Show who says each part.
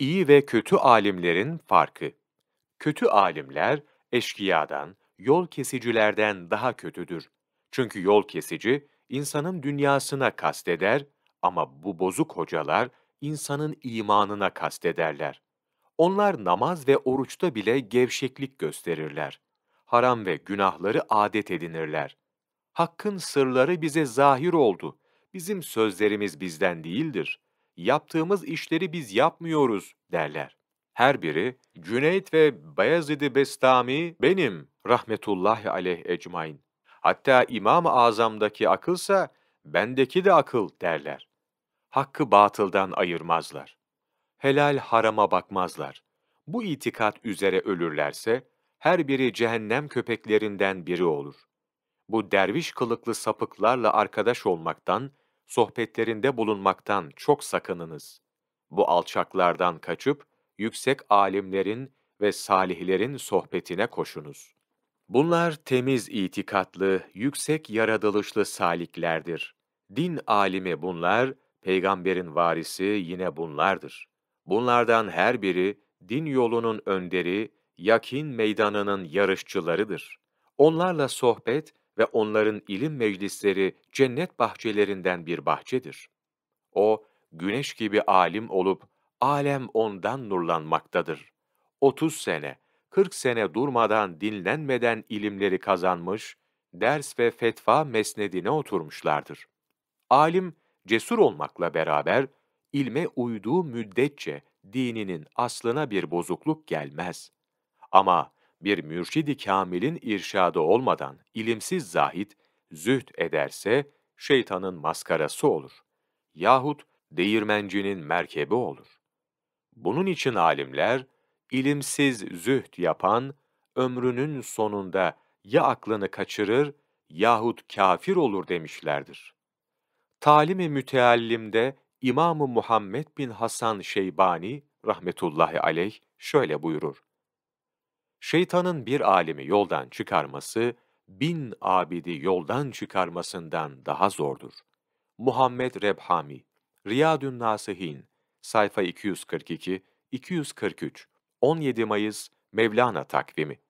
Speaker 1: İyi ve kötü alimlerin farkı. Kötü alimler eşkıyadan, yol kesicilerden daha kötüdür. Çünkü yol kesici insanın dünyasına kasteder ama bu bozuk hocalar insanın imanına kastederler. Onlar namaz ve oruçta bile gevşeklik gösterirler. Haram ve günahları adet edinirler. Hakkın sırları bize zahir oldu. Bizim sözlerimiz bizden değildir.'' yaptığımız işleri biz yapmıyoruz derler. Her biri Cüneyt ve Bayezid-i Bestami benim rahmetullahi aleyh ecmain. Hatta İmam-ı Azam'daki akılsa bendeki de akıl derler. Hakkı batıldan ayırmazlar. Helal harama bakmazlar. Bu itikat üzere ölürlerse her biri cehennem köpeklerinden biri olur. Bu derviş kılıklı sapıklarla arkadaş olmaktan sohbetlerinde bulunmaktan çok sakınınız. Bu alçaklardan kaçıp yüksek alimlerin ve salihlerin sohbetine koşunuz. Bunlar temiz itikatlı, yüksek yaratılışlı saliklerdir. Din alimi bunlar, peygamberin varisi yine bunlardır. Bunlardan her biri din yolunun önderi, yakin meydanının yarışçılarıdır. Onlarla sohbet ve onların ilim meclisleri cennet bahçelerinden bir bahçedir. O, güneş gibi alim olup, alem ondan nurlanmaktadır. 30 sene, 40 sene durmadan, dinlenmeden ilimleri kazanmış, ders ve fetva mesnedine oturmuşlardır. Alim, cesur olmakla beraber, ilme uyduğu müddetçe dininin aslına bir bozukluk gelmez. Ama bir mürşidi kamilin irşadı olmadan ilimsiz zahit züht ederse şeytanın maskarası olur. Yahut değirmencinin merkebi olur. Bunun için alimler, ilimsiz züht yapan, ömrünün sonunda ya aklını kaçırır yahut kafir olur demişlerdir. Talimi müteallimde i̇mam Muhammed bin Hasan Şeybani rahmetullahi aleyh şöyle buyurur. Şeytanın bir alimi yoldan çıkarması, bin abidi yoldan çıkarmasından daha zordur. Muhammed Rebhami, Riyadun Nasihin, sayfa 242-243, 17 Mayıs Mevlana takvimi.